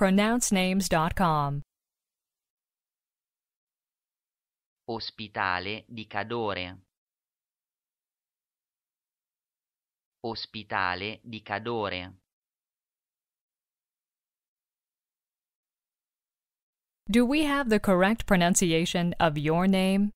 pronouncenames.com. Ospitale di Cadore. Ospitale di Cadore. Do we have the correct pronunciation of your name?